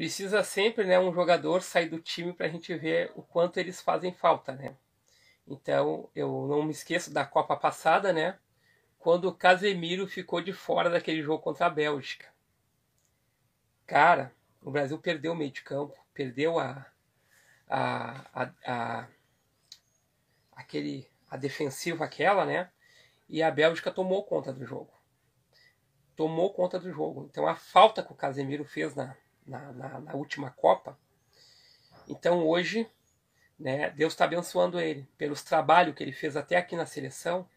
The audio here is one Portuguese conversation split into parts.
precisa sempre né, um jogador sair do time para a gente ver o quanto eles fazem falta, né? Então eu não me esqueço da Copa passada, né? Quando o Casemiro ficou de fora daquele jogo contra a Bélgica. Cara, o Brasil perdeu o meio de campo, perdeu a, a, a, a aquele a defensiva aquela, né? E a Bélgica tomou conta do jogo. Tomou conta do jogo. Então a falta que o Casemiro fez na, na, na, na última Copa. Então hoje, né, Deus está abençoando ele pelos trabalhos que ele fez até aqui na seleção,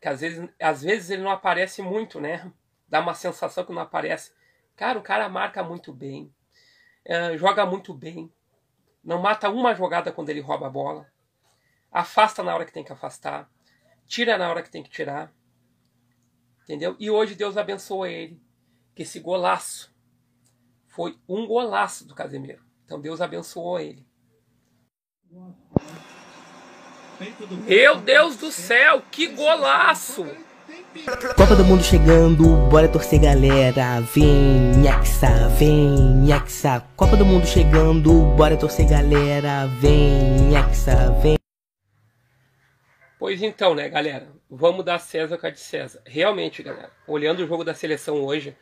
que às vezes, às vezes ele não aparece muito, né? Dá uma sensação que não aparece. Cara, o cara marca muito bem, é, joga muito bem, não mata uma jogada quando ele rouba a bola, afasta na hora que tem que afastar, tira na hora que tem que tirar, entendeu? E hoje Deus abençoa ele, que esse golaço foi um golaço do Casemiro. Então Deus abençoou ele. Meu Deus do céu, que golaço! Copa do Mundo chegando, bora torcer galera, vem Hexa, vem Hexa. Copa do Mundo chegando, bora torcer galera, vem Hexa, vem. Pois então, né, galera? Vamos dar César com a de César. Realmente, galera, olhando o jogo da seleção hoje,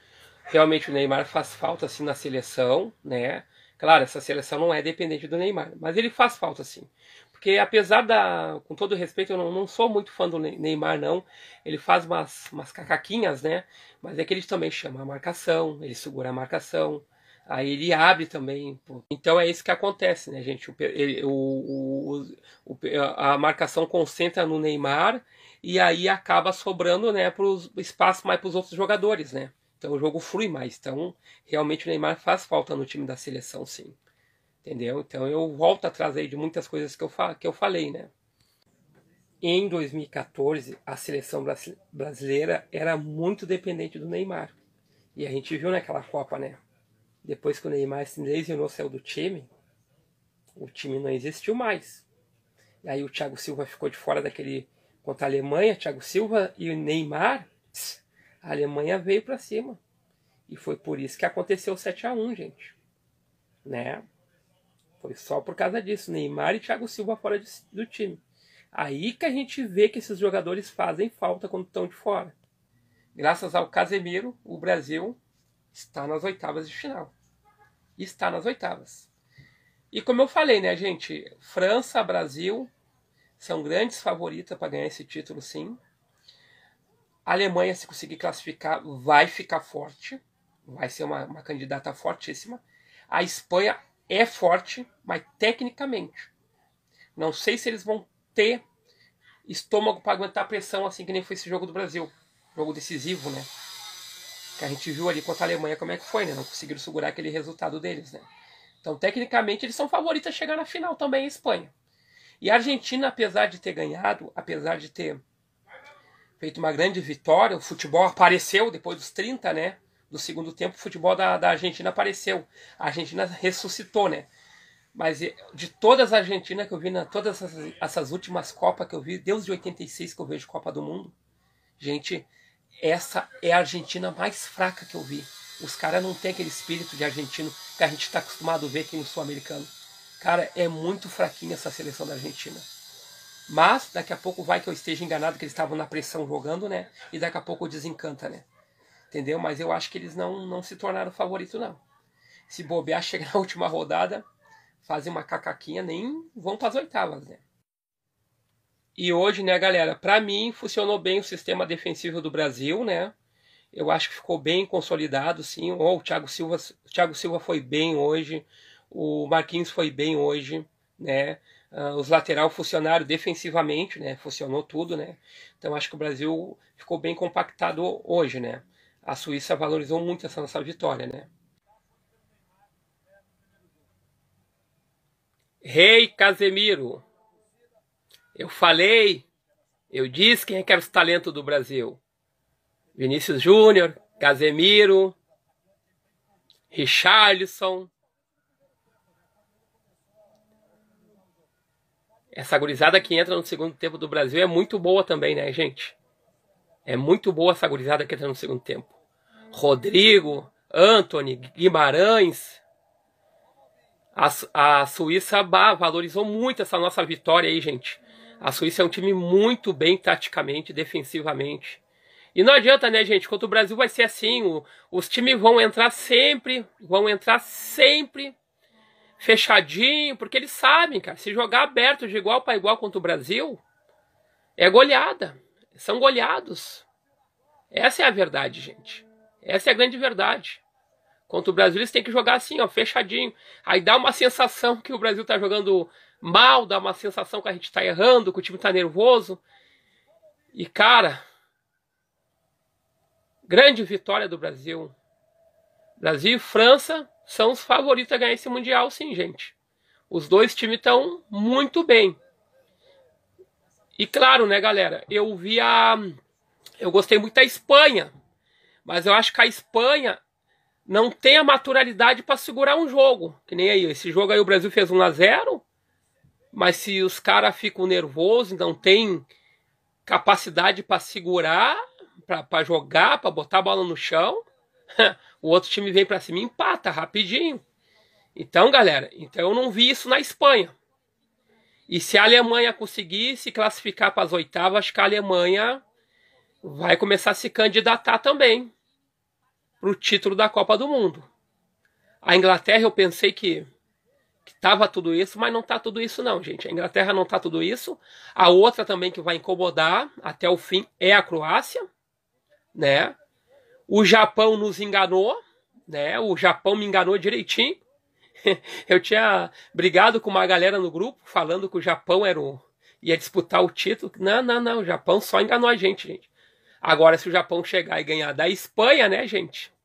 realmente o Neymar faz falta assim na seleção, né? Claro, essa seleção não é dependente do Neymar, mas ele faz falta sim. Porque apesar da, com todo respeito, eu não, não sou muito fã do Neymar não. Ele faz umas, umas cacaquinhas, né? Mas é que ele também chama a marcação, ele segura a marcação, aí ele abre também. Então é isso que acontece, né, gente? O, ele, o, o, a marcação concentra no Neymar e aí acaba sobrando, né, para o espaço mais para os outros jogadores, né? Então o jogo flui mais. Então realmente o Neymar faz falta no time da seleção, sim. Entendeu? Então eu volto atrás aí de muitas coisas que eu, que eu falei, né? Em 2014, a seleção brasileira era muito dependente do Neymar. E a gente viu naquela Copa, né? Depois que o Neymar se lesionou, saiu do time, o time não existiu mais. E aí o Thiago Silva ficou de fora daquele contra a Alemanha, Thiago Silva e o Neymar. A Alemanha veio para cima. E foi por isso que aconteceu o 7 a 1 gente. Né? Foi só por causa disso. Neymar e Thiago Silva fora de, do time. Aí que a gente vê que esses jogadores fazem falta quando estão de fora. Graças ao Casemiro, o Brasil está nas oitavas de final. Está nas oitavas. E como eu falei, né, gente? França, Brasil são grandes favoritas para ganhar esse título, sim. A Alemanha, se conseguir classificar, vai ficar forte, vai ser uma, uma candidata fortíssima. A Espanha é forte, mas tecnicamente. Não sei se eles vão ter estômago para aguentar a pressão, assim que nem foi esse jogo do Brasil. Jogo decisivo, né? Que a gente viu ali contra a Alemanha como é que foi, né? Não conseguiram segurar aquele resultado deles, né? Então, tecnicamente, eles são favoritos a chegar na final também, a Espanha. E a Argentina, apesar de ter ganhado, apesar de ter feito uma grande vitória. O futebol apareceu depois dos 30, né? Do segundo tempo, o futebol da, da Argentina apareceu. A Argentina ressuscitou, né? Mas eh, de todas as Argentinas que eu vi, na né, todas essas, essas últimas Copas que eu vi, desde 86 que eu vejo Copa do Mundo, gente, essa é a Argentina mais fraca que eu vi. Os caras não têm aquele espírito de argentino que a gente está acostumado a ver aqui no Sul-Americano. Cara, é muito fraquinha essa seleção da Argentina. Mas daqui a pouco vai que eu esteja enganado que eles estavam na pressão jogando, né? E daqui a pouco desencanta, né? Entendeu? Mas eu acho que eles não, não se tornaram favorito, não. Se bobear, chega na última rodada, fazem uma cacaquinha, nem vão para as oitavas, né? E hoje, né, galera, para mim funcionou bem o sistema defensivo do Brasil, né? Eu acho que ficou bem consolidado, sim. Oh, o Thiago Silva, o Thiago Silva foi bem hoje, o Marquinhos foi bem hoje, né? Uh, os lateral funcionaram defensivamente, né? Funcionou tudo, né? Então acho que o Brasil ficou bem compactado hoje, né? A Suíça valorizou muito essa nossa vitória, né? Rei hey, Casemiro, eu falei, eu disse quem é que era os talentos do Brasil. Vinícius Júnior, Casemiro, Richarlison, Essa gurizada que entra no segundo tempo do Brasil é muito boa também, né, gente? É muito boa essa gurizada que entra no segundo tempo. Rodrigo, Anthony, Guimarães. A, a Suíça bah, valorizou muito essa nossa vitória aí, gente. A Suíça é um time muito bem taticamente, defensivamente. E não adianta, né, gente? Quanto o Brasil vai ser assim, o, os times vão entrar sempre, vão entrar sempre fechadinho, porque eles sabem, cara, se jogar aberto de igual para igual contra o Brasil, é goleada. São goleados. Essa é a verdade, gente. Essa é a grande verdade. Contra o Brasil, eles têm que jogar assim, ó, fechadinho. Aí dá uma sensação que o Brasil tá jogando mal, dá uma sensação que a gente tá errando, que o time tá nervoso. E, cara, grande vitória do Brasil. Brasil e França são os favoritos a ganhar esse Mundial, sim, gente. Os dois times estão muito bem. E claro, né, galera? Eu vi a. Eu gostei muito da Espanha. Mas eu acho que a Espanha não tem a maturidade para segurar um jogo. Que nem aí. Esse jogo aí o Brasil fez 1 a 0 Mas se os caras ficam nervosos, não tem capacidade para segurar, para jogar, para botar a bola no chão. o outro time vem para cima e empata rapidinho. Então, galera, então eu não vi isso na Espanha. E se a Alemanha conseguir se classificar para as oitavas, acho que a Alemanha vai começar a se candidatar também para o título da Copa do Mundo. A Inglaterra, eu pensei que estava tudo isso, mas não está tudo isso não, gente. A Inglaterra não está tudo isso. A outra também que vai incomodar até o fim é a Croácia, né? O Japão nos enganou, né? O Japão me enganou direitinho. Eu tinha brigado com uma galera no grupo falando que o Japão era o ia disputar o título. Não, não, não, o Japão só enganou a gente, gente. Agora se o Japão chegar e ganhar da Espanha, né, gente?